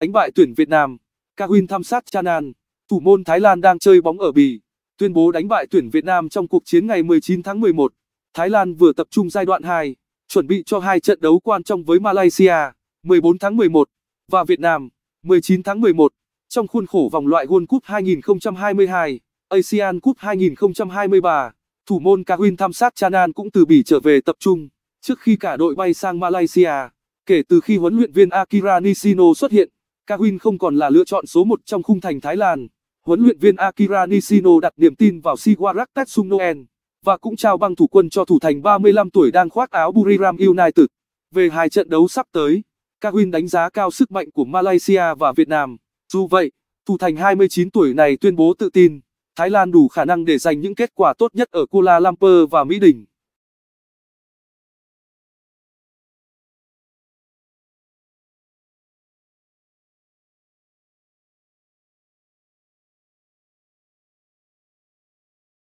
Đánh bại tuyển Việt Nam, Kawin Tham Sát Chanan, thủ môn Thái Lan đang chơi bóng ở Bỉ, tuyên bố đánh bại tuyển Việt Nam trong cuộc chiến ngày 19 tháng 11. Thái Lan vừa tập trung giai đoạn 2, chuẩn bị cho hai trận đấu quan trọng với Malaysia 14 tháng 11 và Việt Nam 19 tháng 11 trong khuôn khổ vòng loại World Cup 2022, ASEAN Cup 2023. Thủ môn Kawin Tham Sát Chanan cũng từ Bỉ trở về tập trung trước khi cả đội bay sang Malaysia. Kể từ khi huấn luyện viên Akira Nishino xuất hiện, Kawin không còn là lựa chọn số 1 trong khung thành Thái Lan. Huấn luyện viên Akira Nishino đặt niềm tin vào Siwarak Tetsung Noel và cũng trao băng thủ quân cho thủ thành 35 tuổi đang khoác áo Buriram United. Về hai trận đấu sắp tới, Kawin đánh giá cao sức mạnh của Malaysia và Việt Nam. Dù vậy, thủ thành 29 tuổi này tuyên bố tự tin, Thái Lan đủ khả năng để giành những kết quả tốt nhất ở Kuala Lumpur và Mỹ Đình.